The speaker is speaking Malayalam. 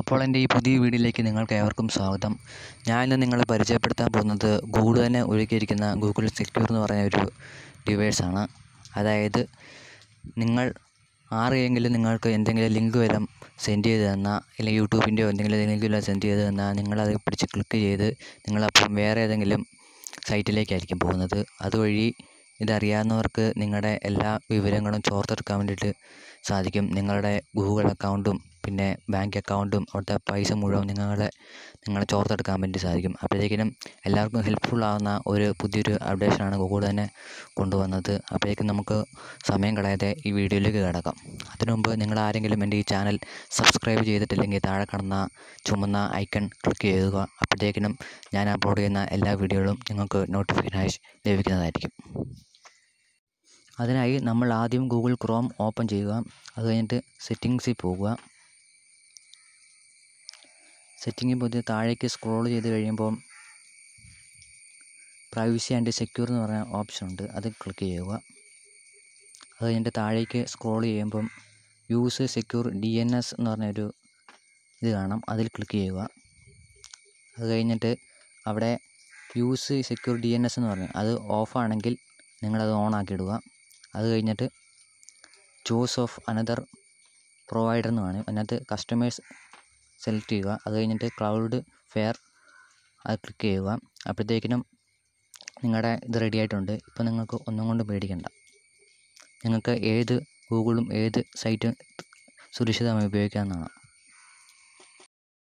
അപ്പോൾ എൻ്റെ ഈ പുതിയ വീഡിയോയിലേക്ക് നിങ്ങൾക്ക് ഏവർക്കും സ്വാഗതം ഞാൻ ഇന്ന് നിങ്ങളെ പരിചയപ്പെടുത്താൻ പോകുന്നത് ഗൂഗിൾ തന്നെ ഒരുക്കിയിരിക്കുന്ന ഗൂഗിൾ സെക്യൂർ എന്ന് പറയുന്ന ഒരു ഡിവൈസാണ് അതായത് നിങ്ങൾ ആരെയെങ്കിലും നിങ്ങൾക്ക് എന്തെങ്കിലും ലിങ്ക് വല്ലതും സെൻഡ് ചെയ്ത് തന്നാൽ അല്ലെങ്കിൽ യൂട്യൂബിൻ്റെയോ എന്തെങ്കിലും ലിങ്ക് വല്ലതും സെൻഡ് ചെയ്ത് തന്നാൽ നിങ്ങളത് പിടിച്ച് ക്ലിക്ക് ചെയ്ത് നിങ്ങളപ്പം വേറെ ഏതെങ്കിലും സൈറ്റിലേക്കായിരിക്കും പോകുന്നത് അതുവഴി ഇതറിയാവുന്നവർക്ക് നിങ്ങളുടെ എല്ലാ വിവരങ്ങളും ചോർത്തെടുക്കാൻ വേണ്ടിയിട്ട് സാധിക്കും നിങ്ങളുടെ ഗൂഗിൾ അക്കൗണ്ടും പിന്നെ ബാങ്ക് അക്കൗണ്ടും അവിടുത്തെ പൈസ മുഴുവൻ നിങ്ങളെ നിങ്ങളെ ചോർത്തെടുക്കാൻ വേണ്ടി സാധിക്കും അപ്പോഴത്തേക്കിനും എല്ലാവർക്കും ഹെൽപ്ഫുൾ ആകുന്ന ഒരു പുതിയൊരു അപ്ഡേഷനാണ് ഗൂഗിൾ തന്നെ കൊണ്ടുവന്നത് അപ്പോഴേക്കും നമുക്ക് സമയം കളയാതെ ഈ വീഡിയോയിലേക്ക് കിടക്കാം അതിനു നിങ്ങൾ ആരെങ്കിലും എൻ്റെ ഈ ചാനൽ സബ്സ്ക്രൈബ് ചെയ്തിട്ടില്ലെങ്കിൽ താഴെ കാണുന്ന ചുമന്ന ഐക്കൺ ക്ലിക്ക് ചെയ്യുക അപ്പോഴത്തേക്കിനും ഞാൻ അപ്ലോഡ് ചെയ്യുന്ന എല്ലാ വീഡിയോകളും നിങ്ങൾക്ക് നോട്ടിഫിക്കേഷൻ ലഭിക്കുന്നതായിരിക്കും അതിനായി നമ്മൾ ആദ്യം ഗൂഗിൾ ക്രോം ഓപ്പൺ ചെയ്യുക അത് കഴിഞ്ഞിട്ട് സെറ്റിങ്സിൽ പോകുക സെറ്റിംഗിൽ പോയി താഴേക്ക് സ്ക്രോൾ ചെയ്ത് കഴിയുമ്പോൾ പ്രൈവസി ആൻഡ് സെക്യൂർ എന്ന് പറഞ്ഞ ഓപ്ഷൻ ഉണ്ട് അത് ക്ലിക്ക് ചെയ്യുക അത് കഴിഞ്ഞിട്ട് താഴേക്ക് സ്ക്രോൾ ചെയ്യുമ്പം use secure D N S എന്ന് പറഞ്ഞൊരു ഇത് കാണാം അതിൽ ക്ലിക്ക് ചെയ്യുക അത് കഴിഞ്ഞിട്ട് അവിടെ use secure D N S എന്ന് പറഞ്ഞു അത് ഓഫാണെങ്കിൽ നിങ്ങളത് ഓൺ ഇടുക അത് കഴിഞ്ഞിട്ട് ചൂസ് ഓഫ് അനദർ പ്രൊവൈഡർ എന്ന് വേണം അതിനകത്ത് കസ്റ്റമേഴ്സ് സെലക്ട് ചെയ്യുക അത് കഴിഞ്ഞിട്ട് ക്ലൗഡ് ഫെയർ അത് ക്ലിക്ക് ചെയ്യുക അപ്പോഴത്തേക്കിനും നിങ്ങളുടെ ഇത് റെഡി ആയിട്ടുണ്ട് ഇപ്പോൾ നിങ്ങൾക്ക് ഒന്നും കൊണ്ടും പേടിക്കണ്ട നിങ്ങൾക്ക് ഏത് ഗൂഗിളും ഏത് സൈറ്റും സുരക്ഷിതമായി ഉപയോഗിക്കാവുന്നതാണ്